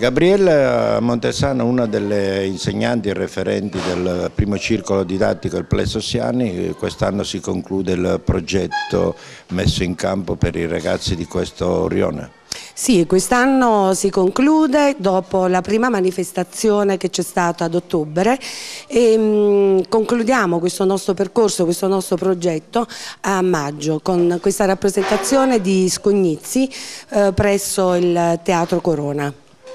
Gabriele eh, Montesano, una delle insegnanti e referenti del primo circolo didattico del Plesso Siani, quest'anno si conclude il progetto messo in campo per i ragazzi di questo rione. Sì, quest'anno si conclude dopo la prima manifestazione che c'è stata ad ottobre e mm, concludiamo questo nostro percorso, questo nostro progetto a maggio con questa rappresentazione di Scognizzi eh, presso il Teatro Corona.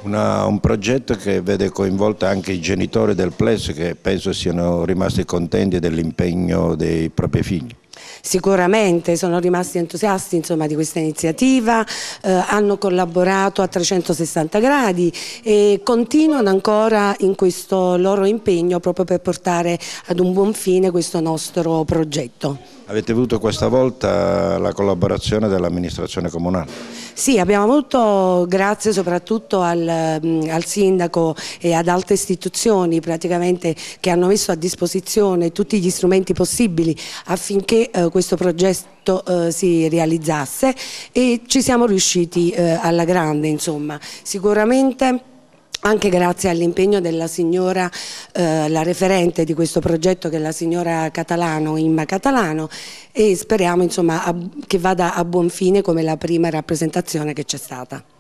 Una, un progetto che vede coinvolta anche i genitori del plesso che penso siano rimasti contenti dell'impegno dei propri figli. Sicuramente sono rimasti entusiasti insomma, di questa iniziativa, eh, hanno collaborato a 360 gradi e continuano ancora in questo loro impegno proprio per portare ad un buon fine questo nostro progetto. Avete avuto questa volta la collaborazione dell'amministrazione comunale? Sì, abbiamo avuto grazie soprattutto al, mm, al, sindaco e ad altre istituzioni praticamente che hanno messo a disposizione tutti gli strumenti possibili affinché eh, questo progetto eh, si realizzasse e ci siamo riusciti eh, alla grande insomma. Sicuramente anche grazie all'impegno della signora, eh, la referente di questo progetto che è la signora Catalano, Imma Catalano e speriamo insomma, a, che vada a buon fine come la prima rappresentazione che c'è stata.